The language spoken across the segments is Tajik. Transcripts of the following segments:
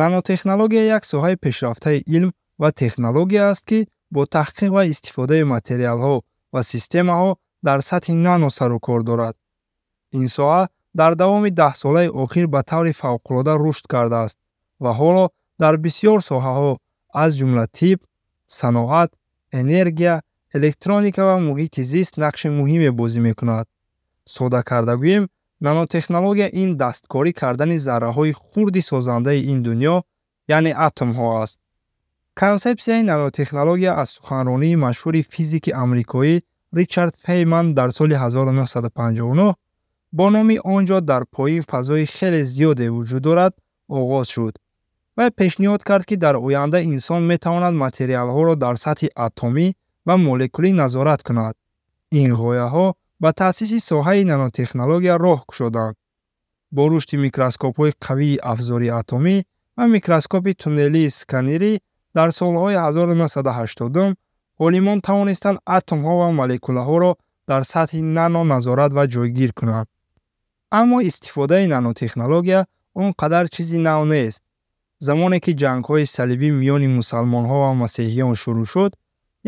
нанотехнология як соҳаи пешрафтаи илм ва технология аст ки бо таҳқиқ ва истифодаи материалҳо ва системаҳо дар сатҳи нано сарукор дорад ин соҳа дар давоми даҳсолаи охир ба таври фавқулода рушд кардааст ва ҳоло дар бисьёр соҳаҳо аз ҷумла тиб саноат энергия электроника ва муҳити зист нақши муҳиме бозӣ мекунад сода карда гӯем نانو تکنولوژی این دستکاری کردن ذره های خرد سازنده این دنیا یعنی اتم ها است نانو تکنولوژی از سخنرانی مشهوری فیزیکی آمریکایی ریچارد فیمن در سال 1959 با آنجا در پای فضای خیلی زیاد وجود دارد آغاز شد و پیشنیاد کرد که در آینده انسان می تواند ها را در سطح اتمی و مولکولی نظارت کند. این غایه ها ба таъсиси соҳаи нанотехнология роҳ кушоданд бо рушди микроскопҳои қавии афзори атомӣ ва микроскопи туннелии сканерӣ дар солҳои 1980-ум олимон тавонистанд атомҳо ва молекулаҳоро дар сатҳи нано назорат ва ҷойгир кунанд аммо истифодаи нанотехнология он қадар чизи нав нест замоне ки ҷангҳои салибӣ миёни мусалмонҳо ва масеҳиён шурӯъ шуд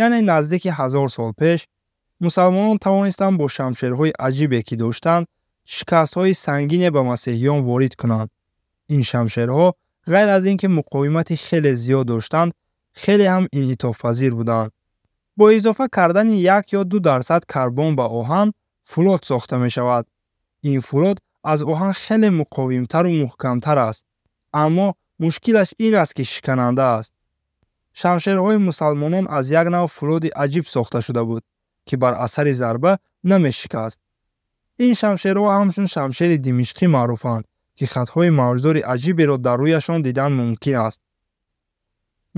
яъне наздики ҳазор сол пеш مسلمانان توانستند با شمشیرهای عجیبی که داشتند شکست های سنگین به مسیحیان وارد کنند این شمشیرها غیر از اینکه مقاومت خیلی زیاد داشتند خیلی هم انعطاف پذیر بودند با اضافه کردن یک یا دو درصد کربن به آهن فولاد ساخته می شود این فولاد از آهن خیلی مقاومتر و محکمتر است اما مشکلش این است که شکننده است شمشیرهای مسلمانان از یک نوع فولاد عجیب ساخته شده بود ки бар асари зарба намешикаст ин шамшерҳо ҳамчун шамшери димишқӣ маъруфанд ки хатҳои мавҷдори аҷиберо дар рӯяшон дидан мумкин аст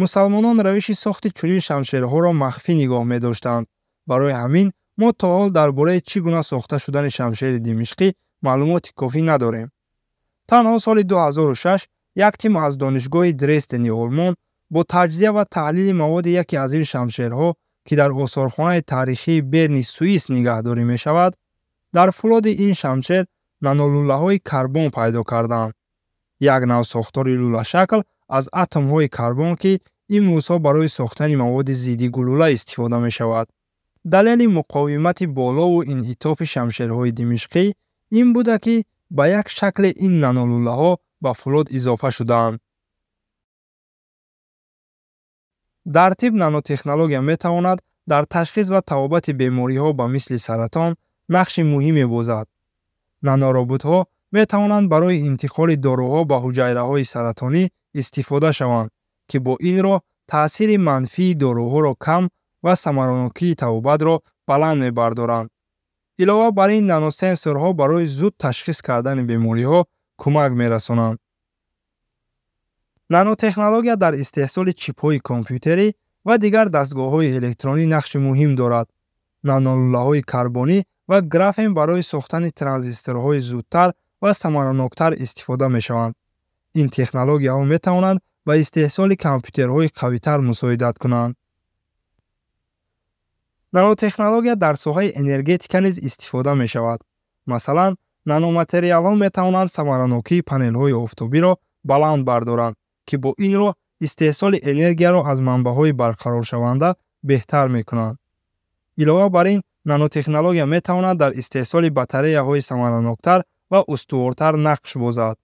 мусалмонон равиши сохти чунин шамшерҳоро махфӣ нигоҳ медоштанд барои ҳамин мо то ҳол дар бораи чӣ гуна сохта шудани шамшери димишқӣ маълумоти кофӣ надорем танҳо соли 206 як тим аз донишгоҳи дрестени олмон бо таҷзия ва таҳлили маводи яке аз ин шамшерҳо که در اصارخانه تاریخی سویس سوئیس نگهداری می شود، در فولاد این شمشیر نانولوله های کربن پیدا کردند. یک نو ساختار لوله شکل از اتم های کربن که این موسا برای ساختن مواد زیدی گلوله استفاده می شود. دلیل مقاومت بالا و این انحطاف های دمشقی این بوده که با یک شکل این نانولوله ها به فلود اضافه شدند. дар тиб нанотехнология метавонад дар ташхис ва табобати бемориҳо ба мисли саратон нақши муҳим мебозад нанороботҳо метавонанд барои интиқоли доруҳо ба ҳуҷайраҳои саратонӣ истифода шаванд ки бо ин роҳ таъсири манфии доруҳоро кам ва самаронокии табобатро баланд мебардоранд илова бар ин наносенсорҳо барои зуд ташхис кардани бемориҳо кӯмак мерасонанд нанотехнология дар истеҳсоли чипҳои компютерӣ ва дигар дастгоҳҳои электронӣ нақши муҳим дорад нанолулаҳои карбонӣ ва графем барои сохтани транзисторҳои зудтар ва самараноктар истифода мешаванд ин технологияҳо метавонанд ба истеҳсоли компютерҳои қавитар мусоидат кунанд нанотехнология дар соҳаи энергетика низ истифода мешавад масалан наноматериалҳо метавонанд самаранокии панелҳои офтобиро баланд бардоранд ки бо ин роҳ истеҳсоли энергияро аз манбаъҳои барқароршаванда беҳтар мекунанд илова бар ин нанотехнология метавонад дар истеҳсоли батареяҳои самаранокутар ва устувортар нақш бозад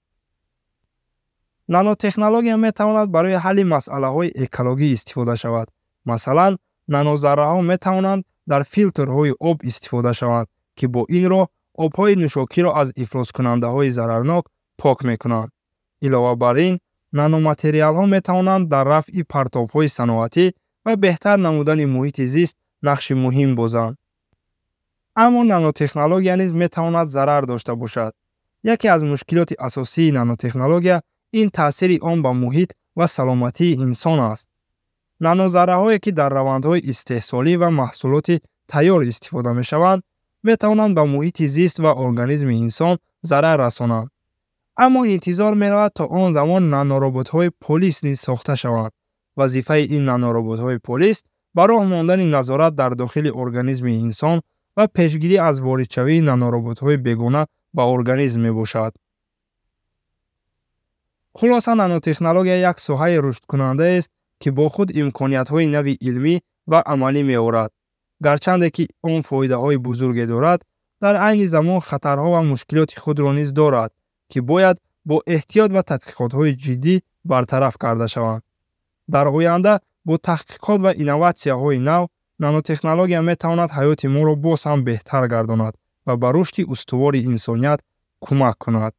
нанотехнология метавонад барои ҳалли масъалаҳои экологӣ истифода шавад масалан нанозарраҳо метавонанд дар филтрҳои об истифода шаванд ки бо ин роҳ обҳои нӯшокиро аз ифлоскунандаҳои зарарнок пок мекунанд илова бар ин наноматериалҳо метавонанд дар рафъи партовҳои саноатӣ ва беҳтар намудани муҳити зист нақши муҳим бозанд аммо нанотехнология низ метавонад зарар дошта бошад яке аз мушкилоти асосии нанотехнология ин таъсири он ба муҳит ва саломатии инсон аст нанозарраҳое ки дар равандҳои истеҳсолӣ ва маҳсулоти тайёр истифода мешаванд метавонанд ба муҳити зист ва организми инсон зарар расонанд аммо интизор меравад то он замон нанороботҳои полис низ сохта шаванд вазифаи ин нанороботҳои полис ба роҳ мондани назорат дар дохили организми инсон ва пешгирӣ аз воридшавии нанороботҳои бегуна ба организм мебошад хулоса нанотехнология як соҳаи рушдкунандаест ки бо худ имкониятҳои нави илмӣ ва амалӣ меорад гарчанде ки он фоидаҳои бузурге дорад дар айни замон хатарҳо ва мушкилоти худро низ дорад ки бояд бо эҳтиёт ва тадқиқотҳои ҷиддӣ бартараф карда шаванд дар оянда бо таҳқиқот ва инноватсияҳои нав нанотехнология метавонад ҳаёти моро боз ҳам беҳтар гардонад ва ба рушди устувори инсоният кӯмак кунад